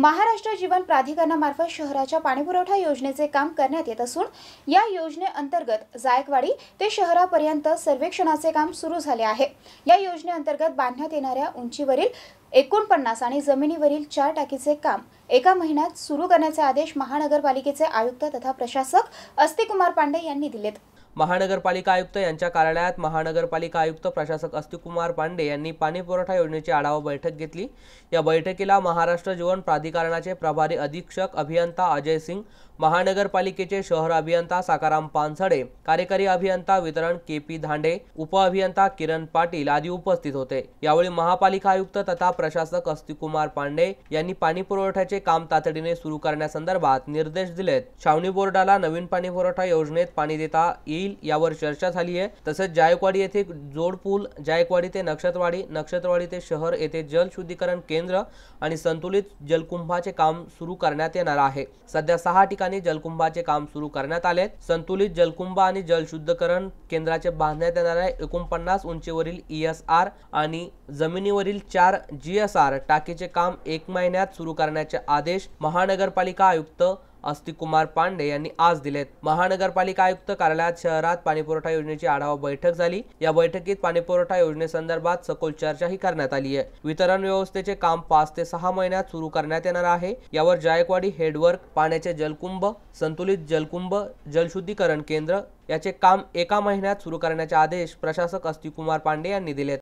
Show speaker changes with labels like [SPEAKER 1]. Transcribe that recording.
[SPEAKER 1] महाराष्ट्र जीवन प्राधिकरणामार्फत शहराच्या पाणीपुरवठा योजनेचे काम करण्यात येत असून या योजनेअंतर्गत जायकवाडी ते शहरापर्यंत सर्वेक्षणाचे काम सुरू झाले आहे या योजनेअंतर्गत बांधण्यात येणाऱ्या उंचीवरील एकोणपन्नास आणि जमिनीवरील चार टाकीचे काम एका महिन्यात सुरू करण्याचे आदेश महानगरपालिकेचे आयुक्त तथा प्रशासक अस्तिकुमार पांडे यांनी दिलेत
[SPEAKER 2] महानगरपालिका आयुक्त यांच्या कार्यालयात महानगरपालिका आयुक्त प्रशासक अस्तिकुमार पांडे यांनी पाणी पुरवठा योजनेची आढावा बैठक घेतली या बैठकीला महाराष्ट्र जीवन प्राधिकरणाचे प्रभारी अधीक्षक अभियंता अजय सिंग महानगरपालिकेचे शहर अभियंता साकाराम पानसडे कार्यकारी अभियंता वितरण के पी धांडे उपअभियंता किरण पाटील आदी उपस्थित होते यावेळी महापालिका आयुक्त तथा प्रशासक अस्तिकुमार पांडे यांनी पाणी पुरवठ्याचे काम तातडीने सुरू करण्यासंदर्भात निर्देश दिलेत छावणी बोर्डाला नवीन पाणी पुरवठा योजनेत पाणी देता येईल यावर चर्चा झाली आहे तसेच जायकवाडी येथे जोडपूल जायकवाडी ते नक्षत्रवाडी नक्षत्रवाडी ते शहर येथे जल शुद्धीकरण केंद्र आणि संतुलित जलकुंभाचे काम सुरू करण्यात येणार आहे सध्या सहा ठिकाणी ठिकाणी जलकुंभाचे काम सुरू करण्यात आले संतुलित जलकुंभ आणि जलशुद्धकरण केंद्राचे बांधण्यात येणाऱ्या एकोणपन्नास उंचीवरील ईएसआर e आणि जमिनीवरील चार जीएसआर टाकीचे काम एक महिन्यात सुरू करण्याचे आदेश महानगरपालिका आयुक्त आस्तिक कुमार पांडे यांनी आज दिलेत महानगरपालिका आयुक्त कार्यालयात शहरात पाणीपुरवठा योजनेची आढावा बैठक झाली या बैठकीत पाणीपुरवठा योजनेसंदर्भात सखोल चर्चाही करण्यात आली आहे वितरण व्यवस्थेचे काम पाच ते सहा महिन्यात सुरू करण्यात येणार आहे यावर जायकवाडी हेडवर्क पाण्याचे जलकुंभ संतुलित जलकुंभ जलशुद्धीकरण केंद्र याचे काम एका महिन्यात सुरू करण्याचे आदेश प्रशासक अस्तिकुमार पांडे यांनी दिलेत